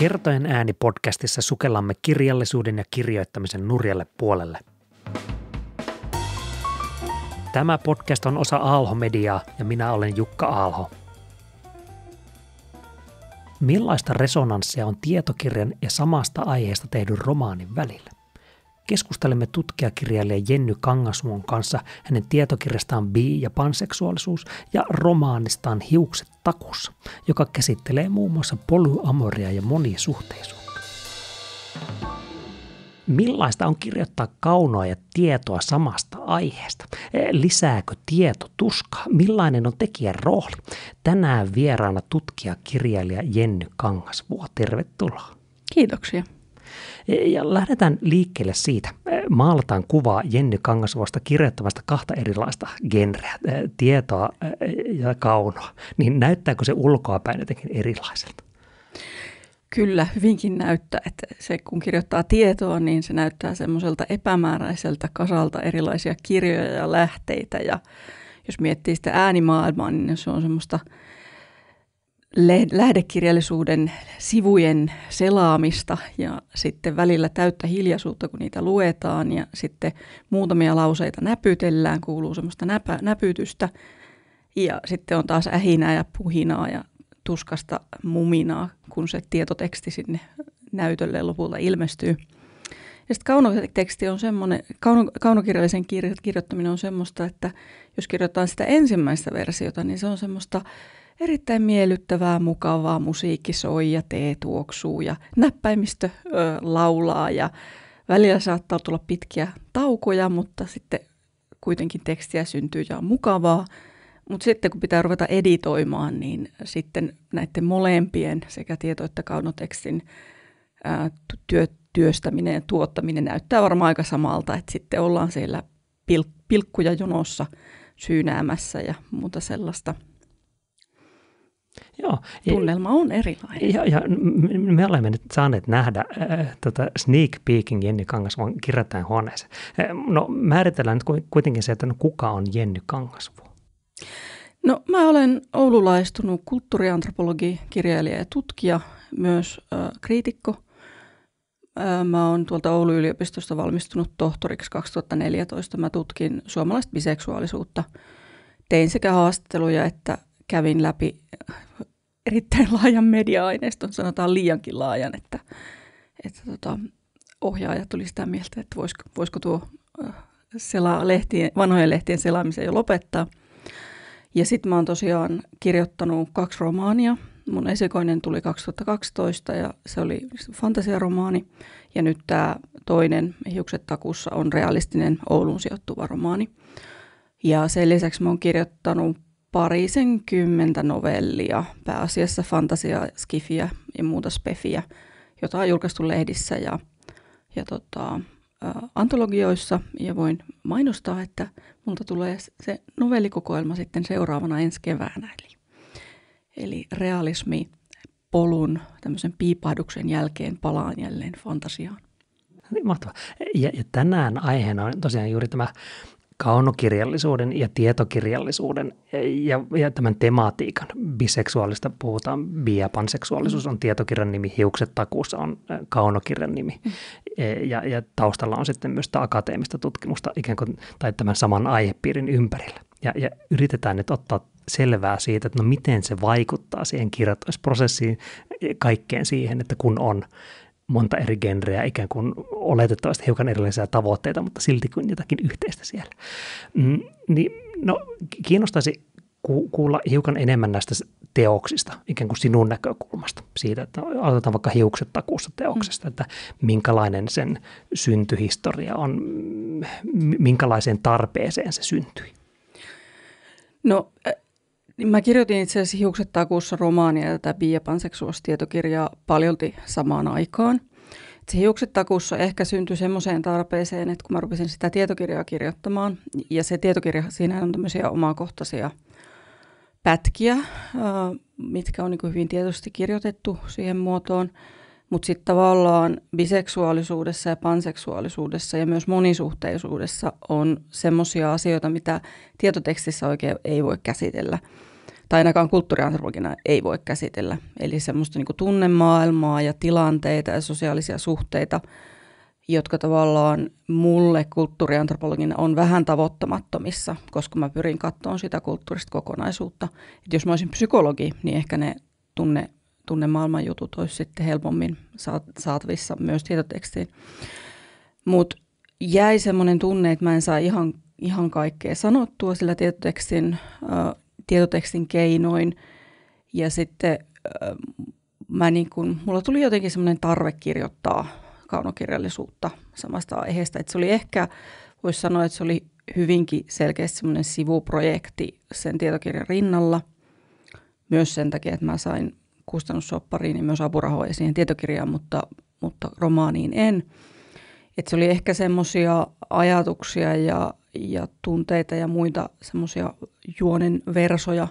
Kertojen ääni podcastissa sukellamme kirjallisuuden ja kirjoittamisen nurjalle puolelle. Tämä podcast on osa Aalho-mediaa ja minä olen Jukka Aalho. Millaista resonanssia on tietokirjan ja samasta aiheesta tehdyn romaanin välillä? Keskustelemme tutkijakirjailija Jenny Kangasuon kanssa hänen tietokirjastaan Bi- ja panseksuaalisuus ja romaanistaan Hiukset takus, joka käsittelee muun muassa polyamoria ja monisuhteisuutta. Millaista on kirjoittaa kaunoa ja tietoa samasta aiheesta? Eh, lisääkö tieto tuskaa? Millainen on tekijän rooli? Tänään vieraana tutkija kirjailija Jenny Kangasvuo. Tervetuloa. Kiitoksia. Ja lähdetään liikkeelle siitä. Äh, maalataan kuvaa Jenny Kangasvuosta kirjoittamasta kahta erilaista genreä, äh, tietoa äh, ja kaunoa. Niin näyttääkö se ulkoapäin jotenkin erilaiselta? Kyllä, hyvinkin näyttää, että se kun kirjoittaa tietoa, niin se näyttää semmoiselta epämääräiseltä kasalta erilaisia kirjoja ja lähteitä. Ja jos miettii sitä äänimaailmaa, niin se on semmoista lähdekirjallisuuden sivujen selaamista ja sitten välillä täyttä hiljaisuutta, kun niitä luetaan ja sitten muutamia lauseita näpytellään, kuuluu semmoista näpä, näpytystä ja sitten on taas ähinää ja puhinaa ja tuskasta muminaa, kun se tietoteksti sinne näytölle lopulta ilmestyy. Ja sitten kaunoteksti on semmoinen, kauno, kaunokirjallisen kirjo, kirjoittaminen on semmoista, että jos kirjoitetaan sitä ensimmäistä versiota, niin se on semmoista – erittäin miellyttävää, mukavaa, musiikki soi ja tee tuoksuu ja näppäimistö ö, laulaa ja välillä saattaa tulla pitkiä taukoja, mutta sitten kuitenkin tekstiä syntyy ja on mukavaa. Mutta sitten kun pitää ruveta editoimaan, niin sitten näiden molempien sekä tieto- että kaunotekstin ää, työ, työstäminen ja tuottaminen näyttää varmaan aika samalta, että sitten ollaan siellä pil, pilkkuja jonossa syynäämässä ja muuta sellaista – Joo. Tunnelma on erilainen. Ja, ja me olemme nyt saaneet nähdä äh, tota sneak peeking Jenny Kangasvon kirjoittajan huoneessa. Äh, no määritellään nyt kuitenkin se, että no, kuka on Jenny Kangasvu? No mä olen oululaistunut kulttuuriantropologi, kirjailija ja tutkija, myös äh, kriitikko. Äh, mä oon tuolta Oulun yliopistosta valmistunut tohtoriksi 2014. Mä tutkin suomalaista biseksuaalisuutta. Tein sekä haastatteluja että kävin läpi erittäin laajan media-aineiston, sanotaan liiankin laajan, että, että tota, ohjaaja tuli sitä mieltä, että voisiko, voisiko tuo sela, lehtien, vanhojen lehtien selaamisen jo lopettaa. Ja sitten mä oon tosiaan kirjoittanut kaksi romaania. Mun esikoinen tuli 2012 ja se oli fantasiaromaani. Ja nyt tämä toinen, Hiukset takussa, on realistinen Ouluun sijoittuva romaani. Ja sen lisäksi mä oon kirjoittanut kymmentä novellia, pääasiassa fantasiaa, skifiä ja muuta spefiä, jota on julkaistu lehdissä ja, ja tota, antologioissa ja voin mainostaa, että multa tulee se novellikokoelma sitten seuraavana ensi keväänä. Eli, eli realismi polun tämmöisen piipahduksen jälkeen palaan jälleen fantasiaan. No niin, mahtavaa. Ja, ja tänään aiheena on tosiaan juuri tämä kaunokirjallisuuden ja tietokirjallisuuden eh, ja, ja tämän tematiikan. Biseksuaalista puhutaan, bi- on tietokirjan nimi, Hiukset takuussa on eh, kaunokirjan nimi. Mm. Eh, ja, ja taustalla on sitten myös akateemista tutkimusta ikään kuin, tai tämän saman aihepiirin ympärillä. Ja, ja yritetään nyt ottaa selvää siitä, että no miten se vaikuttaa siihen kirjoitusprosessiin, kaikkeen siihen, että kun on monta eri genreä, ikään kuin oletettavasti hiukan erilaisia tavoitteita, mutta silti kuin jotakin yhteistä siellä. Mm, niin, no, kiinnostaisi ku- kuulla hiukan enemmän näistä teoksista, ikään kuin sinun näkökulmasta siitä, että aloitetaan vaikka hiukset takuussa teoksesta, mm. että minkälainen sen syntyhistoria on, minkälaiseen tarpeeseen se syntyi. No niin mä kirjoitin itse asiassa hiukset takuussa romaania ja tätä Pia seksuaalitietokirjaa paljolti samaan aikaan. se hiukset takuussa ehkä syntyi semmoiseen tarpeeseen, että kun mä rupesin sitä tietokirjaa kirjoittamaan, ja se tietokirja, siinä on tämmöisiä omakohtaisia pätkiä, mitkä on niin hyvin tietysti kirjoitettu siihen muotoon, mutta sitten tavallaan biseksuaalisuudessa ja panseksuaalisuudessa ja myös monisuhteisuudessa on semmoisia asioita, mitä tietotekstissä oikein ei voi käsitellä tai ainakaan kulttuuriantropologina ei voi käsitellä. Eli semmoista niin tunnemaailmaa ja tilanteita ja sosiaalisia suhteita, jotka tavallaan mulle kulttuuriantropologina on vähän tavoittamattomissa, koska mä pyrin katsomaan sitä kulttuurista kokonaisuutta. Et jos mä olisin psykologi, niin ehkä ne tunne, tunnemaailman jutut olisi sitten helpommin saatavissa myös tietotekstiin. Mutta jäi semmoinen tunne, että mä en saa ihan, ihan kaikkea sanottua sillä tietotekstin äh, tietotekstin keinoin. Ja sitten äh, mä niin kun, mulla tuli jotenkin semmoinen tarve kirjoittaa kaunokirjallisuutta samasta aiheesta. Että se oli ehkä, voisi sanoa, että se oli hyvinkin selkeästi semmoinen sivuprojekti sen tietokirjan rinnalla. Myös sen takia, että mä sain kustannussoppariin ja myös apurahoja siihen tietokirjaan, mutta, mutta romaaniin en – et se oli ehkä semmoisia ajatuksia ja, ja tunteita ja muita semmoisia juonen versoja,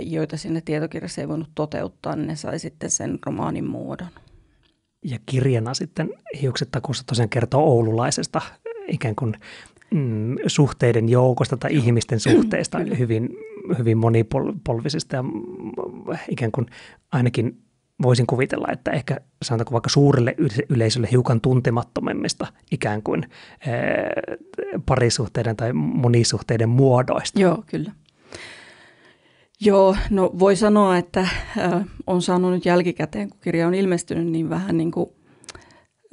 joita sinne tietokirjassa ei voinut toteuttaa, niin ne sai sitten sen romaanin muodon. Ja kirjana sitten Hiukset takuussa tosiaan kertoo oululaisesta ikään kuin mm, suhteiden joukosta tai ihmisten suhteista hyvin, hyvin monipolvisista ja mm, ikään kuin ainakin voisin kuvitella, että ehkä sanotaanko vaikka suurelle yleisölle hiukan tuntemattomimmista ikään kuin eh, parisuhteiden tai monisuhteiden muodoista. Joo, kyllä. Joo, no voi sanoa, että äh, on saanut nyt jälkikäteen, kun kirja on ilmestynyt, niin vähän niin kuin,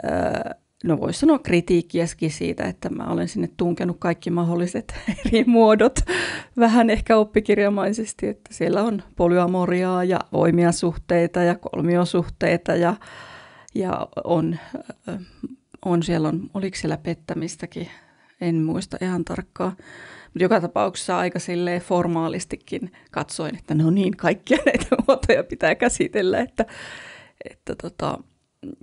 äh, no voisi sanoa kritiikkiäkin siitä, että mä olen sinne tunkenut kaikki mahdolliset eri muodot vähän ehkä oppikirjamaisesti, että siellä on polyamoriaa ja voimia suhteita ja kolmiosuhteita ja, ja on, äh, on siellä, on, oliko siellä pettämistäkin, en muista ihan tarkkaan. Mutta joka tapauksessa aika silleen formaalistikin katsoin, että no niin, kaikkia näitä muotoja pitää käsitellä, että, että tota,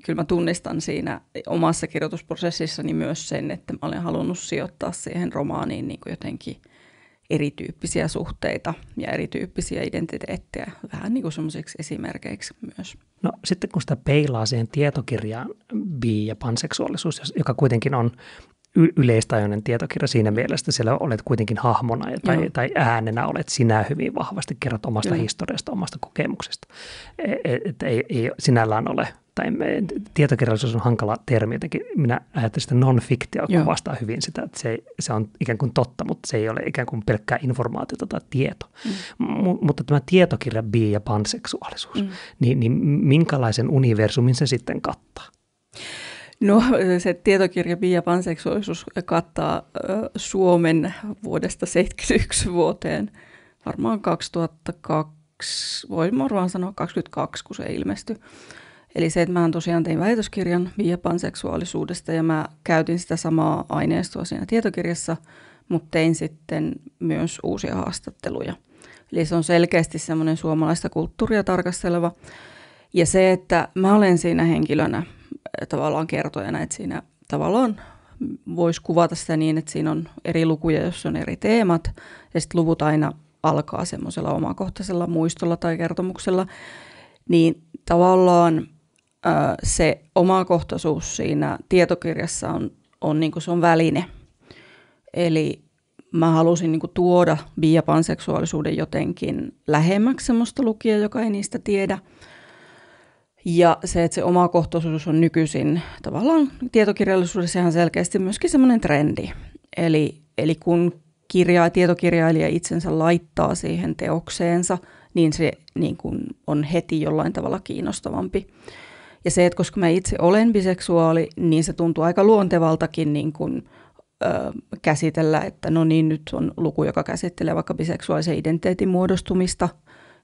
kyllä mä tunnistan siinä omassa kirjoitusprosessissani myös sen, että mä olen halunnut sijoittaa siihen romaaniin niin kuin jotenkin erityyppisiä suhteita ja erityyppisiä identiteettejä vähän niin kuin semmoisiksi esimerkiksi myös. No sitten kun sitä peilaa siihen tietokirjaan bi- ja panseksuaalisuus, joka kuitenkin on y- yleistajoinen tietokirja siinä mielessä, että siellä olet kuitenkin hahmona ja, tai, tai äänenä olet sinä hyvin vahvasti, kerrot omasta Joo. historiasta, omasta kokemuksesta. E-, e-, että ei, ei sinällään ole tai tietokirjallisuus on hankala termi jotenkin. Minä ajattelen sitä non-fiktio kuvastaa hyvin sitä, että se, se on ikään kuin totta, mutta se ei ole ikään kuin pelkkää informaatiota tai tieto. Mm. M- mutta tämä tietokirja bi- ja panseksuaalisuus, mm. niin, niin minkälaisen universumin se sitten kattaa? No se tietokirja ja Panseksuaalisuus kattaa äh, Suomen vuodesta 71 vuoteen varmaan 2002, voin varmaan sanoa 22, kun se ilmestyi. Eli se, että mä tosiaan tein väitöskirjan viiapanseksuaalisuudesta ja mä käytin sitä samaa aineistoa siinä tietokirjassa, mutta tein sitten myös uusia haastatteluja. Eli se on selkeästi semmoinen suomalaista kulttuuria tarkasteleva. Ja se, että mä olen siinä henkilönä tavallaan kertojana, että siinä tavallaan voisi kuvata sitä niin, että siinä on eri lukuja, jos on eri teemat, ja sitten luvut aina alkaa semmoisella omakohtaisella muistolla tai kertomuksella, niin tavallaan se se omakohtaisuus siinä tietokirjassa on, on niin kuin se on väline. Eli mä halusin niin kuin tuoda bi- ja panseksuaalisuuden jotenkin lähemmäksi sellaista lukijaa, joka ei niistä tiedä. Ja se, että se omakohtaisuus on nykyisin tavallaan tietokirjallisuudessa ihan selkeästi myöskin semmoinen trendi. Eli, eli kun kirja, tietokirjailija itsensä laittaa siihen teokseensa, niin se niin kuin on heti jollain tavalla kiinnostavampi. Ja se, että koska mä itse olen biseksuaali, niin se tuntuu aika luontevaltakin niin kuin, ö, käsitellä, että no niin, nyt on luku, joka käsittelee vaikka biseksuaalisen identiteetin muodostumista,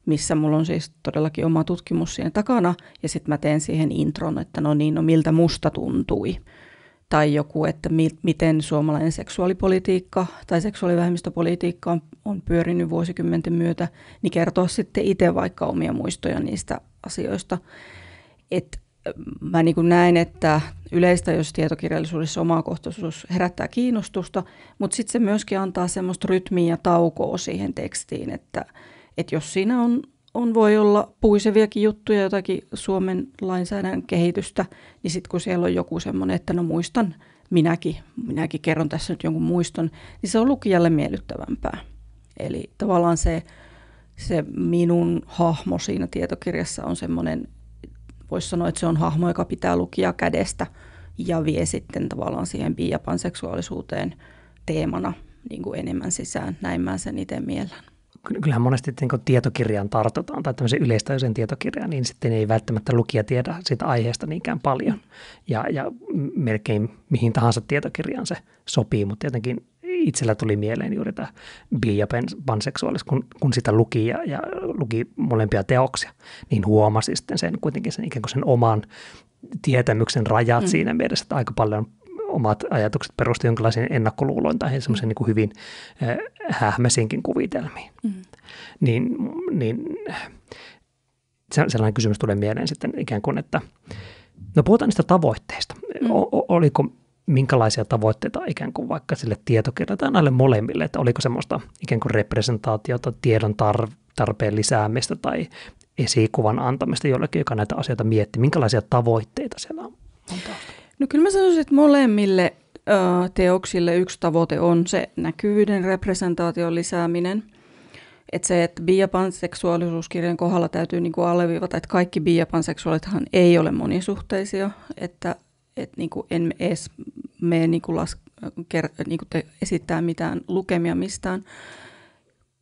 missä mulla on siis todellakin oma tutkimus siinä takana, ja sitten mä teen siihen intron, että no niin, no miltä musta tuntui. Tai joku, että mi- miten suomalainen seksuaalipolitiikka tai seksuaalivähemmistöpolitiikka on, on pyörinyt vuosikymmenten myötä, niin kertoa sitten itse vaikka omia muistoja niistä asioista. Että mä niin kuin näen, että yleistä, jos yleistäjystietokirjallisuudessa omakohtaisuus herättää kiinnostusta, mutta sitten se myöskin antaa semmoista rytmiä ja taukoa siihen tekstiin, että, että jos siinä on, on, voi olla puiseviakin juttuja, jotakin Suomen lainsäädännön kehitystä, niin sitten kun siellä on joku semmoinen, että no muistan minäkin, minäkin kerron tässä nyt jonkun muiston, niin se on lukijalle miellyttävämpää. Eli tavallaan se, se minun hahmo siinä tietokirjassa on semmoinen voisi sanoa, että se on hahmo, joka pitää lukia kädestä ja vie sitten tavallaan siihen piiapan seksuaalisuuteen teemana niin kuin enemmän sisään. Näin mä sen itse mielen. Kyllähän monesti niin kun tietokirjaan tartutaan tai tämmöisen yleistäisen tietokirjaan, niin sitten ei välttämättä lukija tiedä siitä aiheesta niinkään paljon. Ja, ja melkein mihin tahansa tietokirjaan se sopii, mutta jotenkin itsellä tuli mieleen juuri tämä bi- ja panseksuaalis, kun, kun sitä luki ja, ja luki molempia teoksia, niin huomasi sitten sen kuitenkin sen ikään kuin sen oman tietämyksen rajat mm. siinä mielessä, että aika paljon omat ajatukset perusti jonkinlaisiin ennakkoluuloin tai semmoisen niin hyvin äh, eh, hähmäsinkin kuvitelmiin. Mm. Niin, niin sellainen kysymys tulee mieleen sitten ikään kuin, että no puhutaan niistä tavoitteista. Mm. O- oliko minkälaisia tavoitteita ikään kuin vaikka sille tietokirjalle tai näille molemmille, että oliko semmoista ikään kuin representaatiota, tiedon tar- tarpeen lisäämistä tai esikuvan antamista jollekin, joka näitä asioita mietti, minkälaisia tavoitteita siellä on? No kyllä mä sanoisin, että molemmille teoksille yksi tavoite on se näkyvyyden representaation lisääminen. Että se, että biopanseksuaalisuuskirjan kohdalla täytyy niin alleviivata, että kaikki biopanseksuaalithan ei ole monisuhteisia, että et niin kuin en edes mene niin kuin las, ker, niin kuin te esittää mitään lukemia mistään,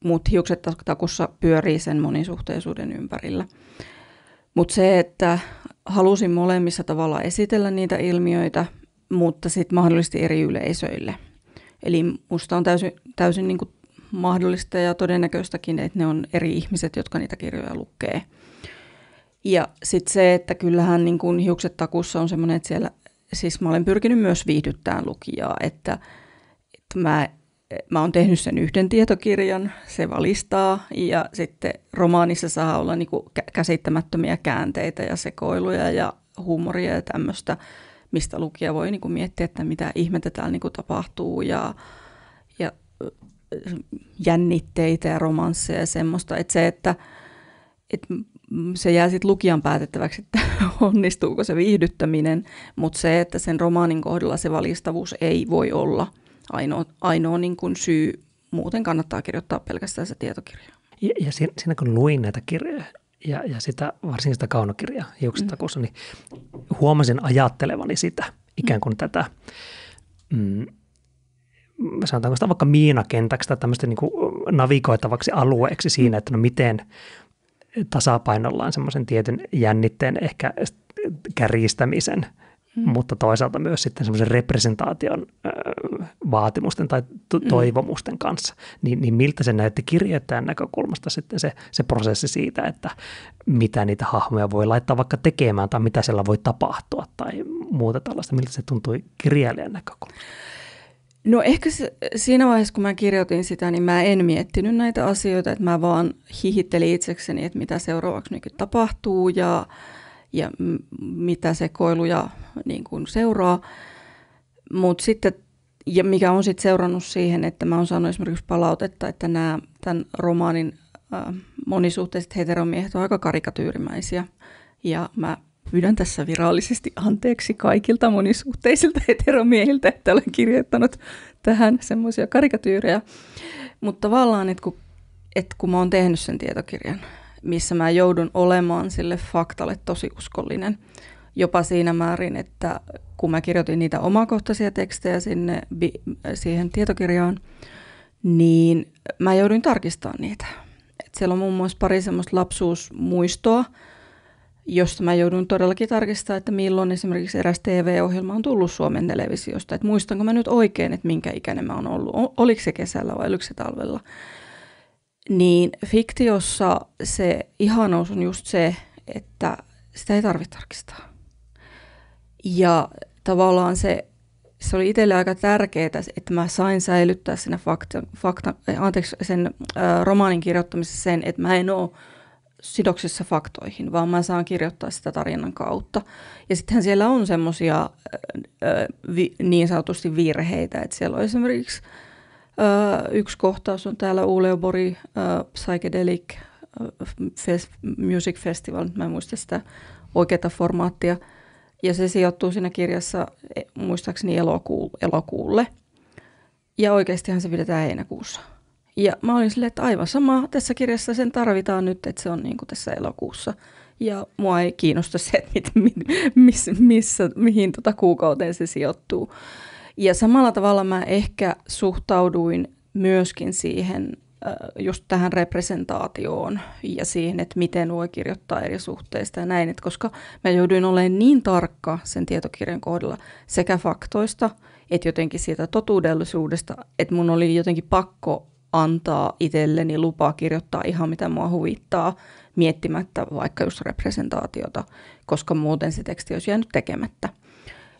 mutta hiukset takussa pyörii sen monisuhteisuuden ympärillä. Mutta se, että halusin molemmissa tavalla esitellä niitä ilmiöitä, mutta sitten mahdollisesti eri yleisöille. Eli musta on täysin, täysin niin kuin mahdollista ja todennäköistäkin, että ne on eri ihmiset, jotka niitä kirjoja lukee. Ja sitten se, että kyllähän niin kuin hiukset takussa on semmoinen, että siellä siis mä olen pyrkinyt myös viihdyttämään lukijaa, että, että mä, mä oon tehnyt sen yhden tietokirjan, se valistaa ja sitten romaanissa saa olla niin käsittämättömiä käänteitä ja sekoiluja ja huumoria ja tämmöistä, mistä lukija voi niin kuin miettiä, että mitä ihmettä täällä niin kuin tapahtuu ja, ja jännitteitä ja romansseja ja semmoista. Että se, että, että Mm, se jää sitten lukijan päätettäväksi, että onnistuuko se viihdyttäminen, mutta se, että sen romaanin kohdalla se valistavuus ei voi olla ainoa, ainoa niin kuin syy. Muuten kannattaa kirjoittaa pelkästään se tietokirja. Ja, ja siinä kun luin näitä kirjoja ja, ja sitä, varsinkin sitä kaunokirjaa hiuksetakuussa, mm. niin huomasin ajattelevani sitä, ikään mm. kuin mm. tätä, mm, sanotaanko sitä vaikka miinakentäksi tai tämmöistä niin navigoitavaksi alueeksi siinä, että no miten – tasapainollaan semmoisen tietyn jännitteen ehkä kärjistämisen, mm. mutta toisaalta myös sitten semmoisen representaation vaatimusten tai to- mm. toivomusten mm. kanssa. Niin, niin miltä se näytti kirjoittajan näkökulmasta sitten se, se prosessi siitä, että mitä niitä hahmoja voi laittaa vaikka tekemään tai mitä siellä voi tapahtua tai muuta tällaista, miltä se tuntui kirjailijan näkökulmasta? No ehkä se, siinä vaiheessa, kun mä kirjoitin sitä, niin mä en miettinyt näitä asioita, että mä vaan hihittelin itsekseni, että mitä seuraavaksi nyt niinku tapahtuu ja, ja mitä sekoiluja niin kuin seuraa. Mutta sitten, ja mikä on sitten seurannut siihen, että mä oon saanut esimerkiksi palautetta, että nämä tämän romaanin äh, monisuhteiset heteromiehet on aika karikatyyrimäisiä. Ja mä pyydän tässä virallisesti anteeksi kaikilta monisuhteisilta heteromiehiltä, että olen kirjoittanut tähän semmoisia karikatyyrejä. Mutta tavallaan, että kun, että kun mä oon tehnyt sen tietokirjan, missä mä joudun olemaan sille faktalle tosi uskollinen, jopa siinä määrin, että kun mä kirjoitin niitä omakohtaisia tekstejä sinne siihen tietokirjaan, niin mä jouduin tarkistamaan niitä. Et siellä on muun muassa pari semmoista lapsuusmuistoa, josta mä joudun todellakin tarkistamaan, että milloin esimerkiksi eräs TV-ohjelma on tullut Suomen televisiosta. Että muistanko mä nyt oikein, että minkä ikäinen mä oon ollut. Oliko se kesällä vai oliko se talvella. Niin fiktiossa se ihanous on just se, että sitä ei tarvitse tarkistaa. Ja tavallaan se, se oli itselle aika tärkeää, että mä sain säilyttää siinä fakta, fakta, anteeksi, sen äh, romaanin kirjoittamisessa sen, että mä en ole sidoksissa faktoihin, vaan mä saan kirjoittaa sitä tarinan kautta. Ja sittenhän siellä on semmoisia niin sanotusti virheitä, että siellä on esimerkiksi ö, yksi kohtaus on täällä Uleobori ö, Psychedelic Fest, Music Festival, mä en muista sitä oikeaa formaattia, ja se sijoittuu siinä kirjassa e, muistaakseni elokuulle. elokuulle. Ja oikeastihan se pidetään heinäkuussa. Ja mä olin silleen, että aivan sama, tässä kirjassa sen tarvitaan nyt, että se on niin kuin tässä elokuussa. Ja mua ei kiinnosta se, että mit, mit, miss, missä, mihin tota kuukauteen se sijoittuu. Ja samalla tavalla mä ehkä suhtauduin myöskin siihen just tähän representaatioon ja siihen, että miten voi kirjoittaa eri suhteista ja näin, että koska mä jouduin olemaan niin tarkka sen tietokirjan kohdalla sekä faktoista, että jotenkin siitä totuudellisuudesta, että mun oli jotenkin pakko antaa itselleni lupaa kirjoittaa ihan mitä mua huvittaa, miettimättä vaikka just representaatiota, koska muuten se teksti olisi jäänyt tekemättä.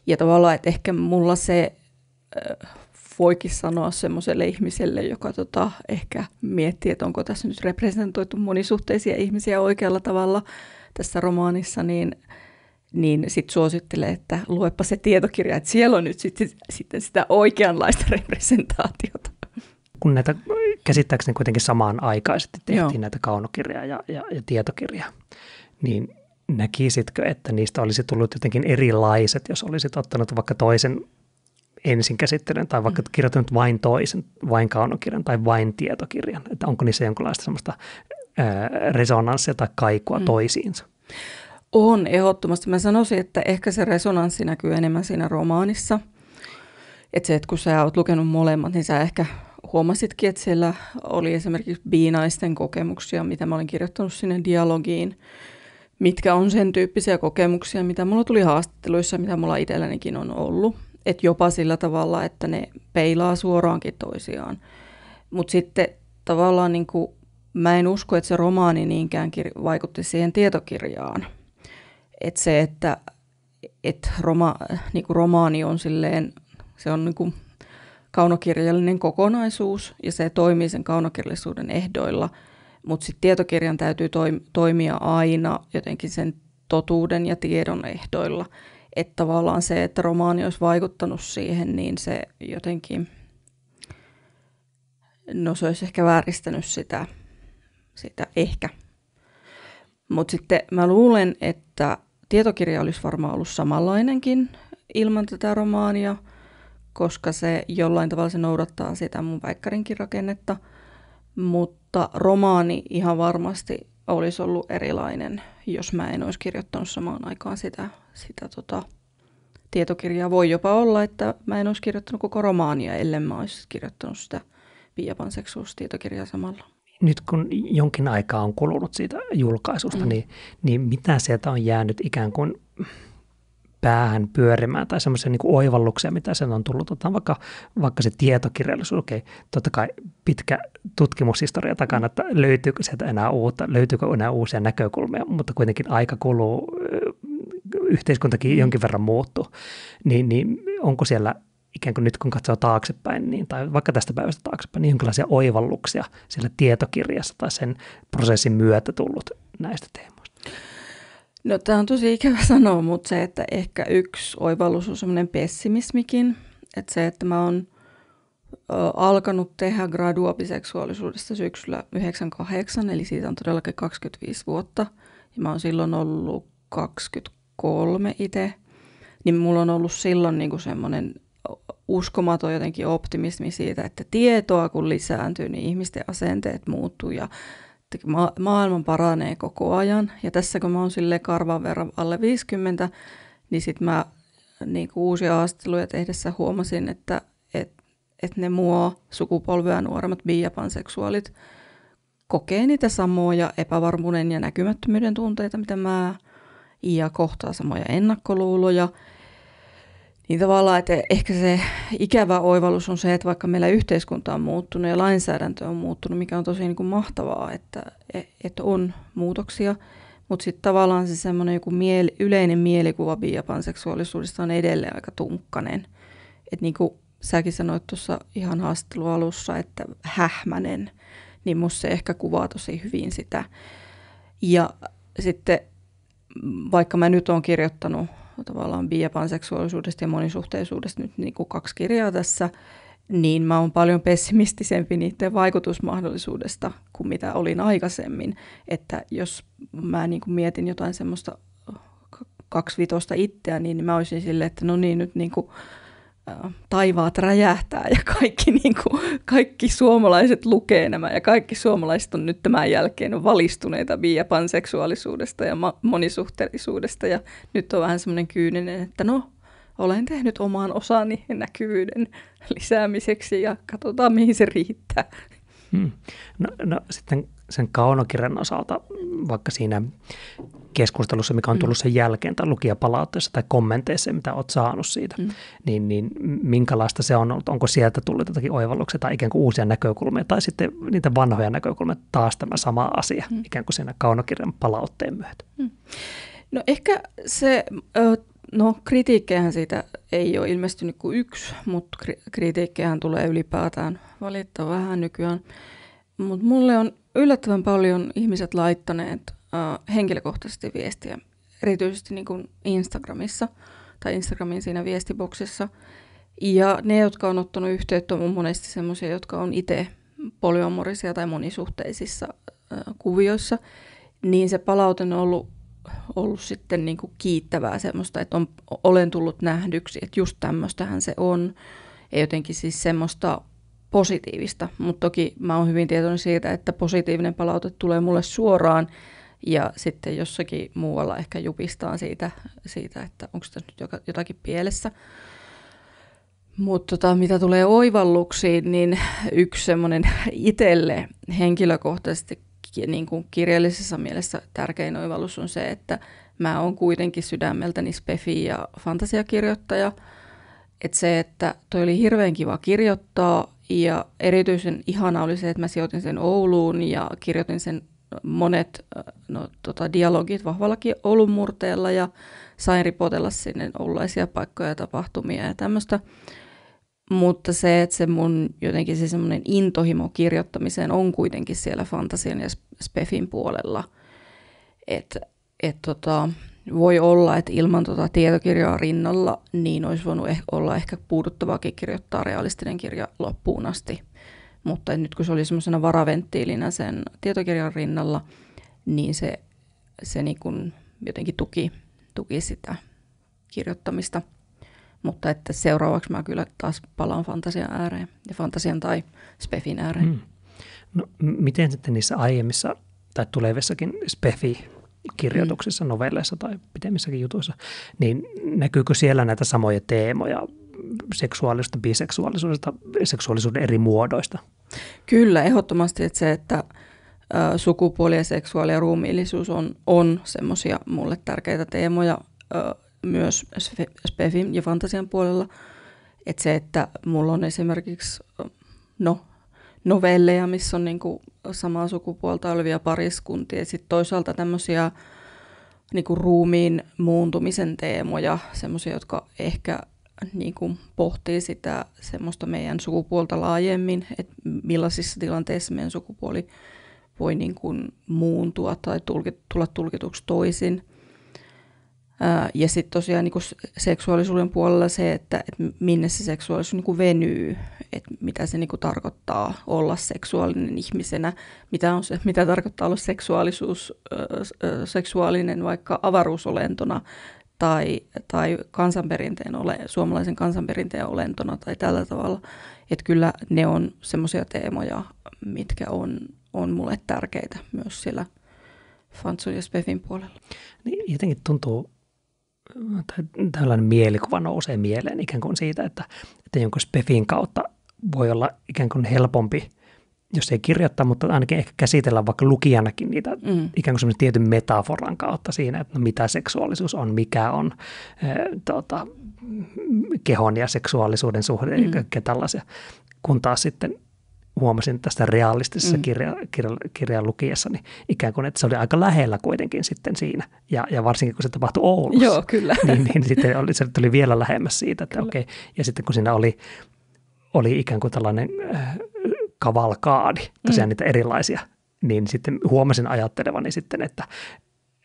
Ja tavallaan, että ehkä mulla se äh, voikin sanoa semmoiselle ihmiselle, joka tota, ehkä miettii, että onko tässä nyt representoitu monisuhteisia ihmisiä oikealla tavalla tässä romaanissa, niin niin sitten suosittelee, että luepa se tietokirja, että siellä on nyt sitten sit, sit sitä oikeanlaista representaatiota kun näitä käsittääkseni kuitenkin samaan aikaisesti tehtiin Joo. näitä kaunokirjaa ja, ja, ja tietokirjaa, niin näkisitkö, että niistä olisi tullut jotenkin erilaiset, jos olisit ottanut vaikka toisen ensin käsittelyn tai vaikka mm. kirjoittanut vain toisen, vain kaunokirjan tai vain tietokirjan, että onko niissä jonkinlaista sellaista resonanssia tai kaikua mm. toisiinsa? On, ehdottomasti. Mä sanoisin, että ehkä se resonanssi näkyy enemmän siinä romaanissa. Että se, että kun sä oot lukenut molemmat, niin sä ehkä huomasitkin, että siellä oli esimerkiksi biinaisten kokemuksia, mitä mä olin kirjoittanut sinne dialogiin, mitkä on sen tyyppisiä kokemuksia, mitä mulla tuli haastatteluissa, mitä mulla itsellänikin on ollut. Et jopa sillä tavalla, että ne peilaa suoraankin toisiaan. Mutta sitten tavallaan niin kuin, mä en usko, että se romaani niinkään kir- vaikutti siihen tietokirjaan. Että se, että et roma, niin kuin romaani on silleen, se on niin kuin kaunokirjallinen kokonaisuus ja se toimii sen kaunokirjallisuuden ehdoilla, mutta sitten tietokirjan täytyy toimia aina jotenkin sen totuuden ja tiedon ehdoilla. Että tavallaan se, että romaani olisi vaikuttanut siihen, niin se jotenkin, no se olisi ehkä vääristänyt sitä, sitä ehkä. Mutta sitten mä luulen, että tietokirja olisi varmaan ollut samanlainenkin ilman tätä romaania – koska se jollain tavalla se noudattaa sitä mun väikkärinkin rakennetta, mutta romaani ihan varmasti olisi ollut erilainen, jos mä en olisi kirjoittanut samaan aikaan sitä, sitä tota, tietokirjaa. Voi jopa olla, että mä en olisi kirjoittanut koko romaania, ellei mä olisi kirjoittanut sitä Pia seksuustietokirjaa samalla. Nyt kun jonkin aikaa on kulunut siitä julkaisusta, mm. niin, niin mitä sieltä on jäänyt ikään kuin päähän pyörimään tai semmoisia niin oivalluksia, mitä sen on tullut. Otetaan vaikka, vaikka se tietokirjallisuus, okei, okay, totta kai pitkä tutkimushistoria takana, että löytyykö sieltä enää uutta, löytyykö enää uusia näkökulmia, mutta kuitenkin aika kuluu, yhteiskuntakin mm. jonkin verran muuttuu, niin, niin onko siellä ikään kuin nyt kun katsoo taaksepäin, niin, tai vaikka tästä päivästä taaksepäin, niin jonkinlaisia oivalluksia siellä tietokirjassa tai sen prosessin myötä tullut näistä teemoista? No tämä on tosi ikävä sanoa, mutta se, että ehkä yksi oivallus on semmoinen pessimismikin. Että se, että mä oon alkanut tehdä gradua biseksuaalisuudesta syksyllä 98, eli siitä on todellakin 25 vuotta. Ja mä oon silloin ollut 23 itse. Niin mulla on ollut silloin niinku semmoinen uskomaton jotenkin optimismi siitä, että tietoa kun lisääntyy, niin ihmisten asenteet muuttuu ja että ma- maailma paranee koko ajan. Ja tässä kun mä oon sille karvan verran alle 50, niin sitten mä niin uusia haastatteluja tehdessä huomasin, että et, et ne mua sukupolvea nuoremmat biapanseksuaalit kokee niitä samoja epävarmuuden ja näkymättömyyden tunteita, mitä mä, ja kohtaa samoja ennakkoluuloja – niin tavallaan, että ehkä se ikävä oivallus on se, että vaikka meillä yhteiskunta on muuttunut ja lainsäädäntö on muuttunut, mikä on tosi niin kuin mahtavaa, että, että on muutoksia, mutta sitten tavallaan se semmoinen joku miele, yleinen mielikuva bi- on edelleen aika tunkkanen. Että niin kuin säkin sanoit tuossa ihan alussa, että hähmänen, niin musta se ehkä kuvaa tosi hyvin sitä. Ja sitten vaikka mä nyt oon kirjoittanut tavallaan bi- ja panseksuaalisuudesta ja monisuhteisuudesta nyt niin kuin kaksi kirjaa tässä, niin mä oon paljon pessimistisempi niiden vaikutusmahdollisuudesta kuin mitä olin aikaisemmin. Että jos mä niin kuin mietin jotain semmoista kaksivitosta itseä, niin mä olisin silleen, että no niin, nyt niin kuin taivaat räjähtää ja kaikki, niin kuin, kaikki suomalaiset lukee nämä ja kaikki suomalaiset on nyt tämän jälkeen valistuneita bi- ja panseksuaalisuudesta ja monisuhteellisuudesta ja nyt on vähän semmoinen kyyninen, että no olen tehnyt oman osani näkyvyyden lisäämiseksi ja katsotaan mihin se riittää. Hmm. No, no sitten sen kaunokirjan osalta, vaikka siinä keskustelussa, mikä on hmm. tullut sen jälkeen, tai lukijapalautteessa tai kommenteissa, mitä olet saanut siitä, mm. niin, niin minkälaista se on ollut? Onko sieltä tullut jotakin oivalluksia tai ikään kuin uusia näkökulmia, tai sitten niitä vanhoja näkökulmia, taas tämä sama asia, mm. ikään kuin siinä kaunokirjan palautteen myötä? Mm. No ehkä se... Ö- No kritiikkejähän siitä ei ole ilmestynyt kuin yksi, mutta kri- kritiikkejähän tulee ylipäätään valittaa vähän nykyään. Mutta mulle on yllättävän paljon ihmiset laittaneet äh, henkilökohtaisesti viestiä, erityisesti niin kuin Instagramissa tai Instagramin siinä viestiboksissa. Ja ne, jotka on ottanut yhteyttä, on monesti sellaisia, jotka on itse polyamorisia tai monisuhteisissa äh, kuvioissa, niin se palaute on ollut ollut sitten niin kuin kiittävää semmoista, että on, olen tullut nähdyksi, että just tämmöistähän se on. Ja jotenkin siis semmoista positiivista, mutta toki mä oon hyvin tietoinen siitä, että positiivinen palaute tulee mulle suoraan ja sitten jossakin muualla ehkä jupistaan siitä, siitä että onko tässä nyt jotakin pielessä. Mutta tota, mitä tulee oivalluksiin, niin yksi semmoinen itselle henkilökohtaisesti niin kuin kirjallisessa mielessä tärkein oivallus on se, että mä oon kuitenkin sydämeltäni spefi ja fantasiakirjoittaja. Että se, että toi oli hirveän kiva kirjoittaa ja erityisen ihana oli se, että mä sijoitin sen Ouluun ja kirjoitin sen äh, monet äh, no, tota, dialogit vahvallakin Oulun murteella ja sain ripotella sinne oululaisia paikkoja ja tapahtumia ja tämmöistä mutta se, että se mun jotenkin se semmoinen intohimo kirjoittamiseen on kuitenkin siellä fantasian ja spefin puolella. Että et tota, voi olla, että ilman tota tietokirjaa rinnalla niin olisi voinut eh- olla ehkä puuduttavaakin kirjoittaa realistinen kirja loppuun asti. Mutta nyt kun se oli semmoisena varaventtiilinä sen tietokirjan rinnalla, niin se, se niin kun jotenkin tuki, tuki sitä kirjoittamista – mutta että seuraavaksi mä kyllä taas palaan fantasian ääreen ja fantasian tai spefin ääreen. Mm. No, miten sitten niissä aiemmissa tai tulevissakin spefi kirjoituksissa, mm. novelleissa tai pitemmissäkin jutuissa, niin näkyykö siellä näitä samoja teemoja seksuaalisuudesta, biseksuaalisuudesta, seksuaalisuuden eri muodoista? Kyllä, ehdottomasti, että se, että sukupuoli ja seksuaali ja ruumiillisuus on, on semmoisia mulle tärkeitä teemoja, myös spefin ja fantasian puolella. Että se, että mulla on esimerkiksi no, novelleja, missä on niin kuin samaa sukupuolta olevia pariskuntia. Ja sitten toisaalta tämmöisiä niin kuin ruumiin muuntumisen teemoja, semmoisia, jotka ehkä niin kuin pohtii sitä semmoista meidän sukupuolta laajemmin, että millaisissa tilanteissa meidän sukupuoli voi niin kuin muuntua tai tulkit, tulla tulkituksi toisin. Ja sitten tosiaan niin kuin seksuaalisuuden puolella se, että, että minne se seksuaalisuus niin kuin venyy, että mitä se niin kuin tarkoittaa olla seksuaalinen ihmisenä, mitä, on se, mitä tarkoittaa olla seksuaalisuus, seksuaalinen vaikka avaruusolentona tai, tai kansanperinteen ole, suomalaisen kansanperinteen olentona tai tällä tavalla. Että kyllä ne on semmoisia teemoja, mitkä on, on mulle tärkeitä myös siellä Fantsun ja Spefin puolella. Niin jotenkin tuntuu tai tällainen mielikuva nousee mieleen ikään kuin siitä, että, että jonkun spefin kautta voi olla ikään kuin helpompi, jos ei kirjoittaa, mutta ainakin ehkä käsitellä vaikka lukijanakin niitä mm. ikään kuin tietyn metaforan kautta siinä, että no mitä seksuaalisuus on, mikä on e, tota, kehon ja seksuaalisuuden suhde, mm. kaikkea tällaisia. Kun taas sitten huomasin tästä realistisessa mm. kirja, kirja, kirjan lukiessani niin ikään kuin, että se oli aika lähellä kuitenkin sitten siinä. Ja, ja varsinkin kun se tapahtui Oulussa. Joo, kyllä. Niin, niin sitten oli, se tuli vielä lähemmäs siitä, että okei. Ja sitten kun siinä oli, oli ikään kuin tällainen äh, kavalkaadi, tosiaan mm. niitä erilaisia, niin sitten huomasin ajattelevani sitten, että,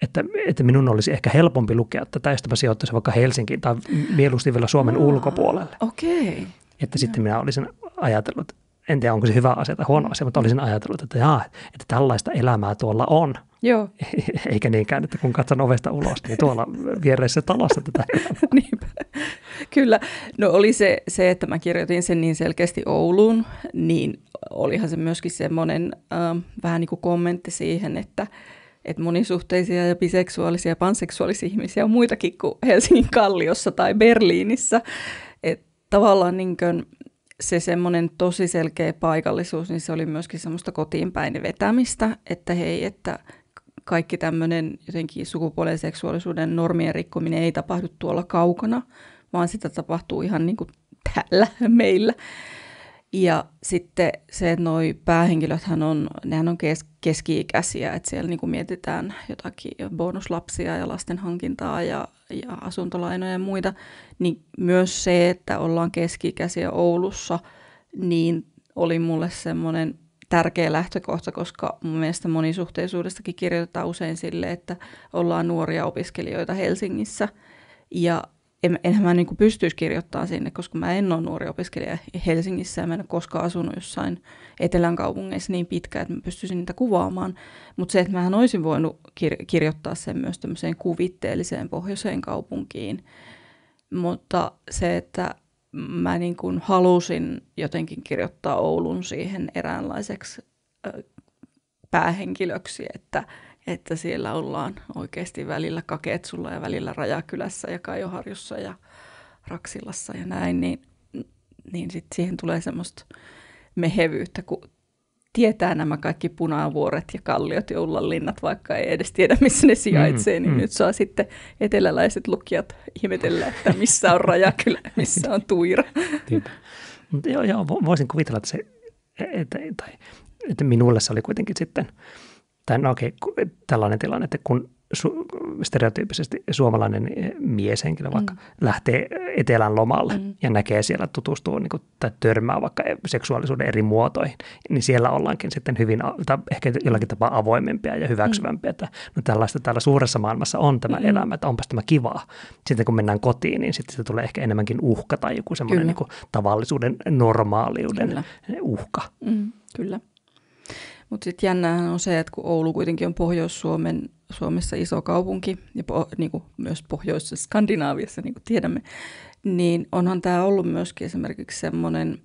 että, että minun olisi ehkä helpompi lukea tätä, jos mä sijoittaisin vaikka Helsinkiin tai mieluusti vielä Suomen Aa, ulkopuolelle. Okei. Okay. Että no. sitten minä olisin ajatellut, en tiedä onko se hyvä asia tai huono asia, mutta olisin ajatellut, että jaa, että tällaista elämää tuolla on. Joo. Eikä niinkään, että kun katson ovesta ulos, niin tuolla viereisessä talossa tätä. Niinpä. Kyllä. No oli se, se, että mä kirjoitin sen niin selkeästi Ouluun, niin olihan se myöskin semmoinen äh, vähän niin kuin kommentti siihen, että, että monisuhteisia ja biseksuaalisia ja panseksuaalisia ihmisiä on muitakin kuin Helsingin Kalliossa tai Berliinissä. Että tavallaan niin kuin, se semmoinen tosi selkeä paikallisuus, niin se oli myöskin semmoista kotiin päin vetämistä, että hei, että kaikki tämmöinen jotenkin sukupuolen seksuaalisuuden normien rikkominen ei tapahdu tuolla kaukana, vaan sitä tapahtuu ihan niin kuin täällä meillä. Ja sitten se, että nuo päähenkilöthän on, nehän on kes- keski-ikäisiä, että siellä niin kuin mietitään jotakin bonuslapsia ja lasten hankintaa ja ja asuntolainoja ja muita, niin myös se, että ollaan keskikäsiä Oulussa, niin oli mulle semmoinen tärkeä lähtökohta, koska mun mielestä monisuhteisuudestakin kirjoitetaan usein sille, että ollaan nuoria opiskelijoita Helsingissä. Ja en, enhän mä niin pystyisi kirjoittaa sinne, koska mä en ole nuori opiskelija Helsingissä ja mä en ole koskaan asunut jossain etelän kaupungeissa niin pitkään, että mä pystyisin niitä kuvaamaan. Mutta se, että mä olisin voinut kir- kirjoittaa sen myös tämmöiseen kuvitteelliseen pohjoiseen kaupunkiin, mutta se, että mä niin kuin halusin jotenkin kirjoittaa Oulun siihen eräänlaiseksi äh, päähenkilöksi, että – että siellä ollaan oikeasti välillä Kaketsulla ja välillä Rajakylässä ja Kaijoharjussa ja Raksilassa ja näin, niin, niin sitten siihen tulee semmoista mehevyyttä, kun tietää nämä kaikki punavuoret ja kalliot ja linnat vaikka ei edes tiedä, missä ne sijaitsee, mm, niin mm. nyt saa sitten eteläläiset lukijat ihmetellä, että missä on Rajakylä, missä on Tuira. Mutta joo, joo, voisin kuvitella, että, se, e-, että, tai, että minulle se oli kuitenkin sitten – tai no okei, tällainen tilanne, että kun su- stereotyyppisesti suomalainen eh, mieshenkilö mm. vaikka mm. lähtee etelän lomalle mm. ja näkee siellä, tutustuu niin kuin, tai törmää vaikka eh, seksuaalisuuden eri muotoihin, niin siellä ollaankin sitten hyvin, tai ehkä jollakin tapaa avoimempia ja hyväksyvämpiä, mm. että no tällaista täällä suuressa maailmassa on tämä mm. elämä, että onpas tämä kivaa. Sitten kun mennään kotiin, niin sitten se tulee ehkä enemmänkin uhka tai joku semmoinen niin tavallisuuden normaaliuden Kyllä. uhka. Mm. Kyllä. Mutta sitten jännähän on se, että kun Oulu kuitenkin on Pohjois-Suomen Suomessa iso kaupunki, ja po, niin kuin myös Pohjoisessa Skandinaaviassa, niin kuin tiedämme, niin onhan tämä ollut myöskin esimerkiksi semmoinen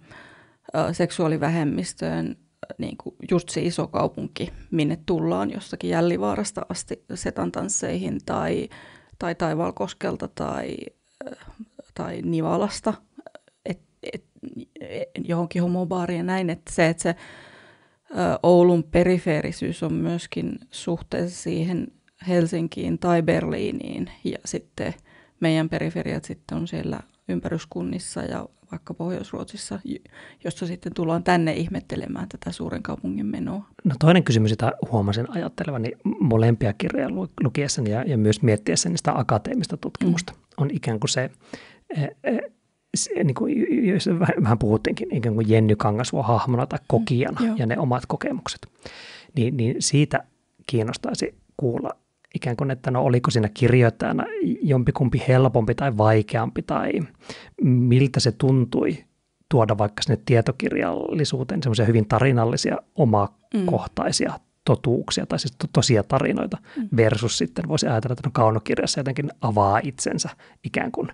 seksuaalivähemmistöön niin kuin just se iso kaupunki, minne tullaan jostakin Jällivaarasta asti Setan tansseihin tai, tai Taivalkoskelta tai, tai Nivalasta et, et, e, johonkin homobaariin ja näin. Että se, että se Oulun perifeerisyys on myöskin suhteessa siihen Helsinkiin tai Berliiniin ja sitten meidän periferiat sitten on siellä ympäryskunnissa ja vaikka Pohjois-Ruotsissa, jossa sitten tullaan tänne ihmettelemään tätä suuren kaupungin menoa. No toinen kysymys, jota huomasin ajattelevani molempia kirjoja lukiessani ja, ja myös miettiessäni sitä akateemista tutkimusta, mm. on ikään kuin se, e, e, se, niin kuin, jos vähän puhuttiinkin, ikään kuin Jenny Kangasvuo hahmona tai mm. kokijana mm, ja ne omat kokemukset, niin, niin siitä kiinnostaisi kuulla ikään kuin, että no oliko siinä kirjoittajana jompikumpi helpompi tai vaikeampi tai miltä se tuntui tuoda vaikka sinne tietokirjallisuuteen semmoisia hyvin tarinallisia mm. omakohtaisia mm totuuksia tai siis to, tosia tarinoita mm. versus sitten voisi ajatella, että no kaunokirjassa jotenkin avaa itsensä ikään kuin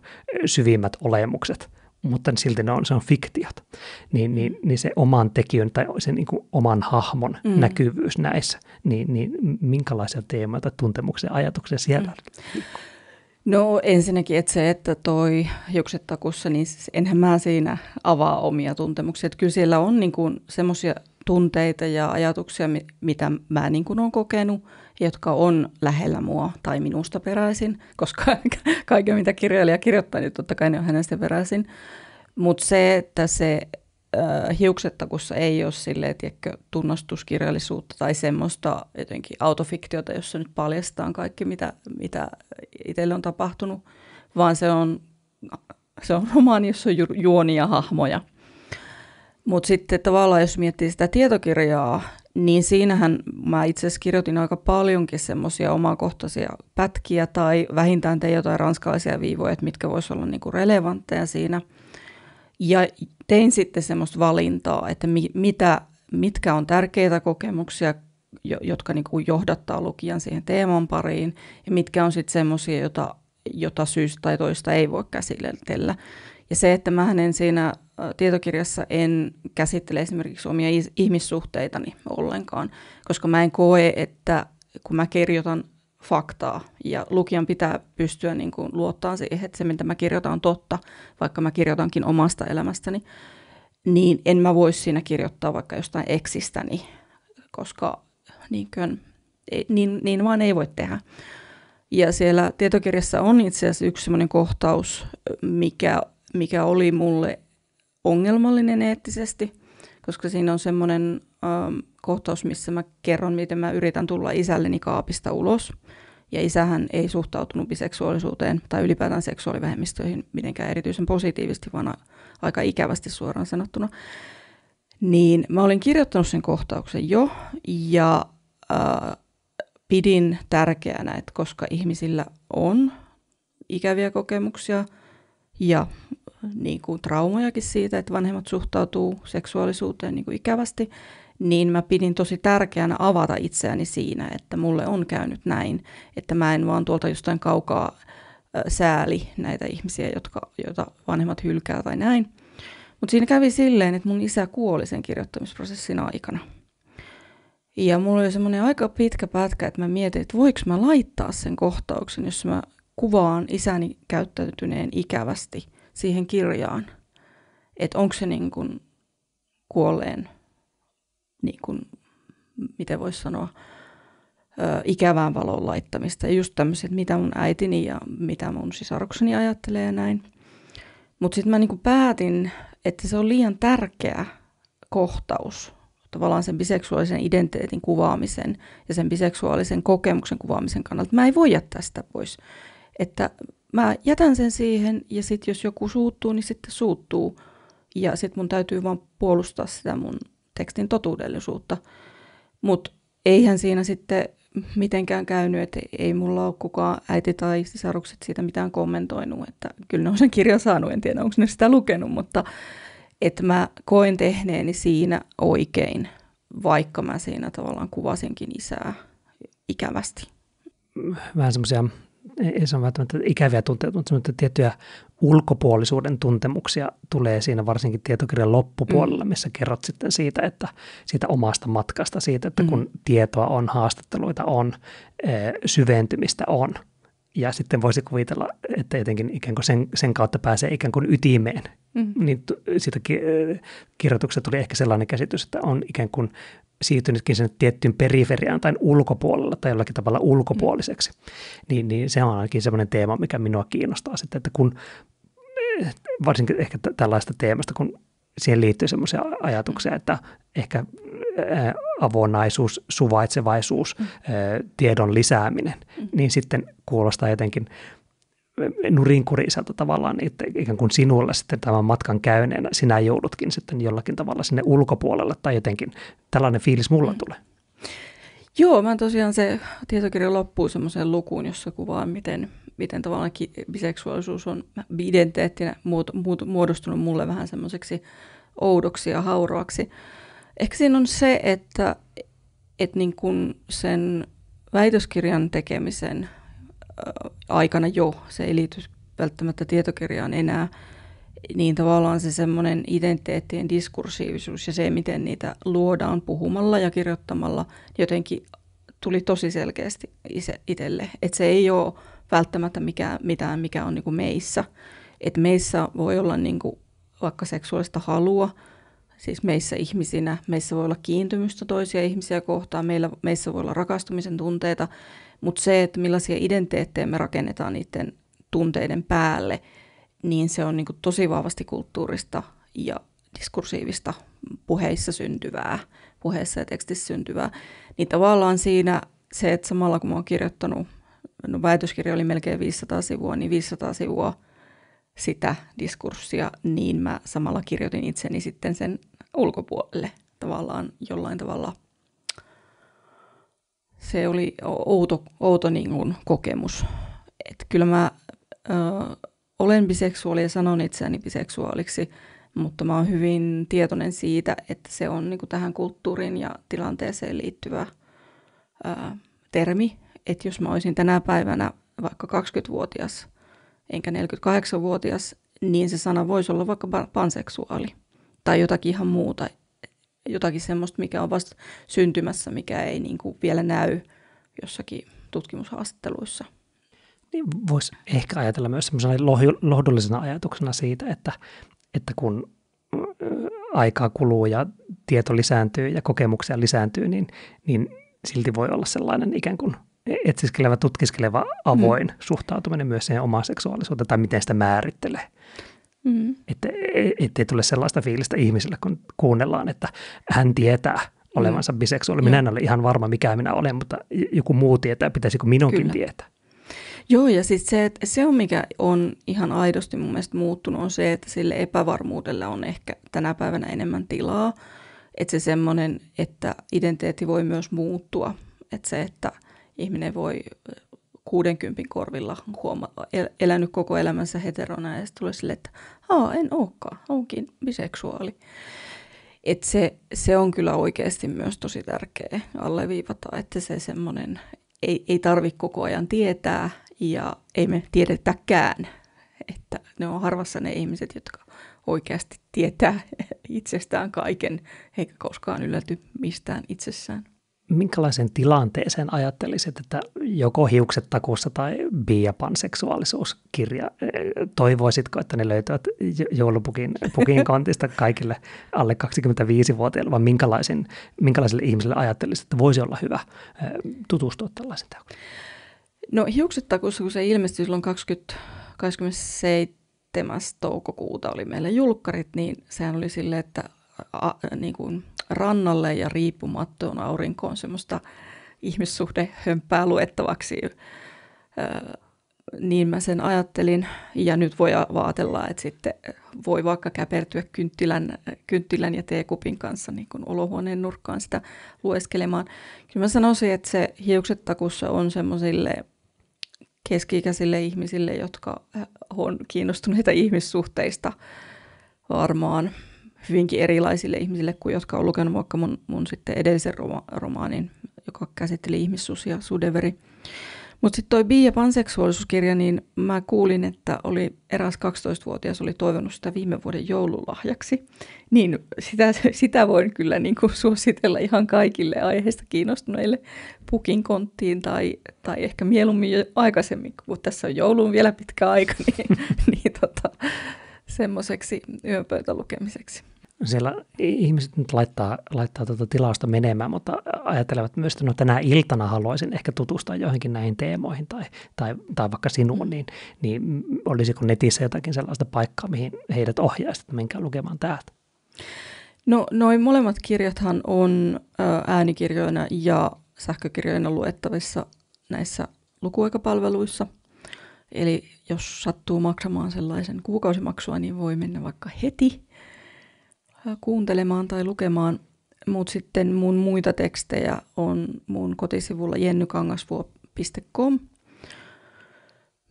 syvimmät olemukset, mutta silti ne on, se on fiktiot. Niin, niin, niin se oman tekijön tai sen niin kuin oman hahmon mm. näkyvyys näissä, niin, niin minkälaisia teemoja tuntemuksia ajatuksia mm. siellä mm. No ensinnäkin, että se, että toi jokset takussa, niin siis enhän mä siinä avaa omia tuntemuksia. Että kyllä siellä on niin semmoisia tunteita ja ajatuksia, mitä mä niin kuin olen kokenut, jotka on lähellä mua tai minusta peräisin, koska kaiken mitä kirjailija kirjoittaa, niin totta kai ne on hänestä peräisin. Mutta se, että se äh, hiuksettakussa ei ole silleen, tiedätkö, tunnustuskirjallisuutta tai semmoista jotenkin autofiktiota, jossa nyt paljastetaan kaikki, mitä, mitä itselle on tapahtunut, vaan se on, se on romaani, jossa on ju- juonia, hahmoja – mutta sitten tavallaan, jos miettii sitä tietokirjaa, niin siinähän mä itse asiassa kirjoitin aika paljonkin semmoisia omakohtaisia pätkiä tai vähintään tein jotain ranskalaisia viivoja, että mitkä voisivat olla niinku relevantteja siinä. Ja tein sitten semmoista valintaa, että mi- mitä, mitkä on tärkeitä kokemuksia, jo- jotka niinku johdattaa lukijan siihen teeman pariin, ja mitkä on sitten semmoisia, jota, jota syystä tai toista ei voi käsitellä. Ja se, että mä en siinä tietokirjassa en käsittele esimerkiksi omia ihmissuhteitani ollenkaan, koska mä en koe, että kun mä kirjoitan faktaa ja lukijan pitää pystyä niin kuin luottaa siihen, että se mitä mä kirjoitan on totta, vaikka mä kirjoitankin omasta elämästäni, niin en mä voi siinä kirjoittaa vaikka jostain eksistäni, koska niin, kuin, e, niin, niin vaan ei voi tehdä. Ja siellä tietokirjassa on itse asiassa yksi semmoinen kohtaus, mikä, mikä oli mulle ongelmallinen eettisesti, koska siinä on semmoinen ähm, kohtaus, missä mä kerron, miten mä yritän tulla isälleni kaapista ulos. Ja isähän ei suhtautunut biseksuaalisuuteen tai ylipäätään seksuaalivähemmistöihin mitenkään erityisen positiivisesti, vaan aika ikävästi suoraan sanottuna. Niin mä olin kirjoittanut sen kohtauksen jo ja äh, pidin tärkeänä, että koska ihmisillä on ikäviä kokemuksia ja niin kuin traumojakin siitä, että vanhemmat suhtautuu seksuaalisuuteen niin kuin ikävästi, niin mä pidin tosi tärkeänä avata itseäni siinä, että mulle on käynyt näin, että mä en vaan tuolta jostain kaukaa sääli näitä ihmisiä, jotka, joita vanhemmat hylkää tai näin. Mutta siinä kävi silleen, että mun isä kuoli sen kirjoittamisprosessin aikana. Ja mulla oli semmoinen aika pitkä pätkä, että mä mietin, että voiko mä laittaa sen kohtauksen, jos mä kuvaan isäni käyttäytyneen ikävästi – siihen kirjaan. Että onko se niin kuin kuolleen, niin kuin, miten voisi sanoa, ikävään valon laittamista. Ja just tämmöiset, mitä mun äitini ja mitä mun sisarukseni ajattelee ja näin. Mutta sitten mä kuin niinku päätin, että se on liian tärkeä kohtaus tavallaan sen biseksuaalisen identiteetin kuvaamisen ja sen biseksuaalisen kokemuksen kuvaamisen kannalta. Mä en voi jättää sitä pois. Että mä jätän sen siihen ja sitten jos joku suuttuu, niin sitten suuttuu. Ja sitten mun täytyy vaan puolustaa sitä mun tekstin totuudellisuutta. Mutta eihän siinä sitten mitenkään käynyt, että ei mulla ole kukaan äiti tai sisarukset siitä mitään kommentoinut. Että kyllä ne on sen kirjan saanut, en tiedä onko ne sitä lukenut, mutta että mä koen tehneeni siinä oikein, vaikka mä siinä tavallaan kuvasinkin isää ikävästi. Vähän semmoisia ei se ole välttämättä ikäviä tunteita, mutta semmoista tiettyjä ulkopuolisuuden tuntemuksia tulee siinä varsinkin tietokirjan loppupuolella, mm. missä kerrot sitten siitä, että siitä omasta matkasta, siitä, että mm. kun tietoa on, haastatteluita on, eh, syventymistä on – ja sitten voisi kuvitella, että jotenkin ikään kuin sen, sen kautta pääsee ikään kuin ytimeen. Mm. Niin siitä ki- kirjoituksesta tuli ehkä sellainen käsitys, että on ikään kuin siirtynytkin sen tiettyyn periferiaan tai ulkopuolella tai jollakin tavalla mm. ulkopuoliseksi. Mm. Niin, niin se on ainakin sellainen teema, mikä minua kiinnostaa sitten, että kun eh, varsinkin ehkä t- tällaista teemasta, kun siihen liittyy semmoisia ajatuksia, mm. että ehkä avonaisuus, suvaitsevaisuus, mm. tiedon lisääminen, mm. niin sitten kuulostaa jotenkin nurinkuriselta no tavallaan, niin että ikään kuin sinulle sitten tämän matkan käyneenä sinä joudutkin sitten jollakin tavalla sinne ulkopuolelle tai jotenkin tällainen fiilis mulla tulee. Joo, mä tosiaan se tietokirja loppuu semmoiseen lukuun, jossa kuvaan, miten, miten tavallaan ki- biseksuaalisuus on identiteettinä muod- muod- muodostunut mulle vähän semmoiseksi oudoksi ja hauroaksi. Ehkä siinä on se, että, että niin kun sen väitöskirjan tekemisen aikana jo, se ei liity välttämättä tietokirjaan enää – niin tavallaan se semmoinen identiteettien diskursiivisuus ja se, miten niitä luodaan puhumalla ja kirjoittamalla, jotenkin tuli tosi selkeästi itselle. Että se ei ole välttämättä mikään, mitään, mikä on niinku meissä. Et meissä voi olla niinku vaikka seksuaalista halua, siis meissä ihmisinä, meissä voi olla kiintymystä toisia ihmisiä kohtaan, meillä, meissä voi olla rakastumisen tunteita, mutta se, että millaisia identiteettejä me rakennetaan niiden tunteiden päälle – niin se on niin kuin tosi vahvasti kulttuurista ja diskursiivista puheissa syntyvää, puheessa ja tekstissä syntyvää. Niin tavallaan siinä se, että samalla kun mä oon kirjoittanut, no väitöskirja oli melkein 500 sivua, niin 500 sivua sitä diskurssia, niin mä samalla kirjoitin itseni sitten sen ulkopuolelle tavallaan jollain tavalla. Se oli outo, outo niin kuin kokemus. että kyllä mä ö, olen biseksuaali ja sanon itseäni biseksuaaliksi, mutta mä oon hyvin tietoinen siitä, että se on niin kuin tähän kulttuuriin ja tilanteeseen liittyvä ää, termi. Että jos mä olisin tänä päivänä vaikka 20-vuotias enkä 48-vuotias, niin se sana voisi olla vaikka panseksuaali tai jotakin ihan muuta. Jotakin semmoista, mikä on vasta syntymässä, mikä ei niin kuin vielä näy jossakin tutkimushaastatteluissa – niin voisi ehkä ajatella myös semmoisena lohdullisena ajatuksena siitä, että, että kun äh, aikaa kuluu ja tieto lisääntyy ja kokemuksia lisääntyy, niin, niin silti voi olla sellainen ikään kuin etsiskelevä, tutkiskeleva, mm. avoin mm. suhtautuminen myös siihen omaan seksuaalisuuteen tai miten sitä määrittelee. Mm. Että e-, ei tule sellaista fiilistä ihmisille, kun kuunnellaan, että hän tietää mm. olevansa mm. biseksuaali. Minä en ole ihan varma, mikä minä olen, mutta joku muu tietää, pitäisikö minunkin Kyllä. tietää. Joo, ja sitten se, että se on mikä on ihan aidosti mun mielestä muuttunut, on se, että sille epävarmuudelle on ehkä tänä päivänä enemmän tilaa. Että se semmoinen, että identiteetti voi myös muuttua. Että se, että ihminen voi 60 korvilla huoma, el, elänyt koko elämänsä heterona ja sitten tulee sille, että Aa, en olekaan, onkin biseksuaali. Et se, se on kyllä oikeasti myös tosi tärkeä alleviivata, että se semmoinen ei, ei tarvitse koko ajan tietää ja ei me tiedetäkään, että ne on harvassa ne ihmiset, jotka oikeasti tietää itsestään kaiken, eikä koskaan ylläty mistään itsessään. Minkälaisen tilanteeseen ajattelisit, että joko hiukset takuussa tai bi- ja panseksuaalisuuskirja, e, toivoisitko, että ne löytyvät joulupukin pukin kontista kaikille alle 25-vuotiaille, vai minkälaisen, minkälaiselle ihmiselle ajattelisit, että voisi olla hyvä e, tutustua tällaisen teokseen? No hiukset takussa, kun se ilmestyi silloin 20, 27. toukokuuta oli meillä julkkarit, niin sehän oli silleen, että a, niin kuin rannalle ja riippumattoon aurinkoon semmoista ihmissuhdehömpää luettavaksi niin mä sen ajattelin. Ja nyt voi vaatella, että sitten voi vaikka käpertyä kynttilän, kynttilän ja teekupin kanssa niin kuin olohuoneen nurkkaan sitä lueskelemaan. Kyllä mä sanoisin, että se hiukset takussa on semmoisille keski-ikäisille ihmisille, jotka on kiinnostuneita ihmissuhteista varmaan hyvinkin erilaisille ihmisille kuin jotka on lukenut vaikka mun, mun sitten edellisen roma, romaanin, joka käsitteli ihmissusia, Sudeveri. Mutta sitten toi Bia panseksuaalisuuskirja, niin mä kuulin, että oli eräs 12-vuotias oli toivonut sitä viime vuoden joululahjaksi. Niin sitä, sitä voin kyllä niin kuin suositella ihan kaikille aiheesta kiinnostuneille pukin konttiin tai, tai ehkä mieluummin jo aikaisemmin, kun tässä on jouluun vielä pitkä aika, niin, niin tota, semmoiseksi yöpöytälukemiseksi siellä ihmiset nyt laittaa, laittaa tuota tilausta menemään, mutta ajattelevat myös, että no tänä iltana haluaisin ehkä tutustua johonkin näihin teemoihin tai, tai, tai vaikka sinuun, niin, niin olisiko netissä jotakin sellaista paikkaa, mihin heidät ohjaisit, että menkää lukemaan täältä? No noin molemmat kirjathan on äänikirjoina ja sähkökirjoina luettavissa näissä lukuaikapalveluissa. Eli jos sattuu maksamaan sellaisen kuukausimaksua, niin voi mennä vaikka heti – Äh, kuuntelemaan tai lukemaan, mutta sitten mun muita tekstejä on mun kotisivulla jennykangasvuo.com,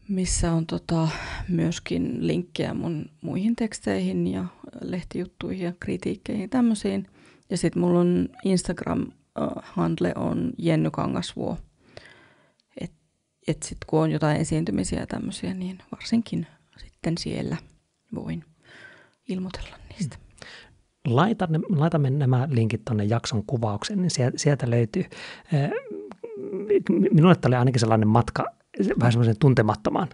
missä on tota myöskin linkkejä mun muihin teksteihin ja lehtijuttuihin ja kritiikkeihin ja tämmöisiin. Ja sitten mulla on Instagram-handle äh, on jennykangasvuo. Että sitten kun on jotain esiintymisiä ja tämmöisiä, niin varsinkin sitten siellä voin ilmoitella niistä. Mm laita, laitamme nämä linkit tuonne jakson kuvaukseen, niin sieltä löytyy. Eh, minulle tämä oli ainakin sellainen matka vähän semmoisen tuntemattomaan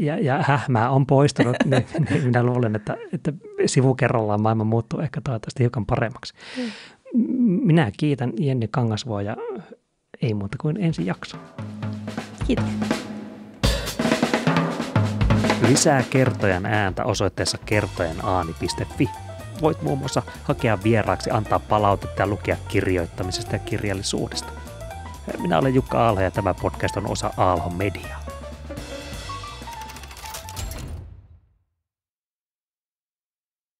ja, ja hähmää on poistunut, niin, niin minä luulen, että, että sivu kerrallaan maailma muuttuu ehkä toivottavasti hiukan paremmaksi. Mm. Minä kiitän Jenni Kangasvoa ja ei muuta kuin ensi jakso. Kiitos. Lisää kertojan ääntä osoitteessa kertojanaani.fi voit muun muassa hakea vieraaksi, antaa palautetta ja lukea kirjoittamisesta ja kirjallisuudesta. Minä olen Jukka Aalho ja tämä podcast on osa Aalho Mediaa.